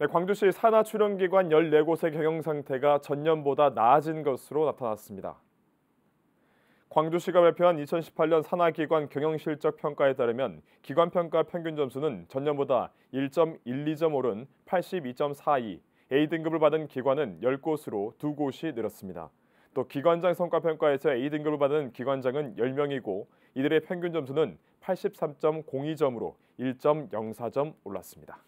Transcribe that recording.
네, 광주시 산하 출연기관 14곳의 경영 상태가 전년보다 나아진 것으로 나타났습니다. 광주시가 발표한 2018년 산하기관 경영실적 평가에 따르면 기관 평가 평균 점수는 전년보다 1.12점 오른 82.42, A등급을 받은 기관은 10곳으로 2곳이 늘었습니다. 또 기관장 성과 평가에서 A등급을 받은 기관장은 10명이고 이들의 평균 점수는 83.02점으로 1.04점 올랐습니다.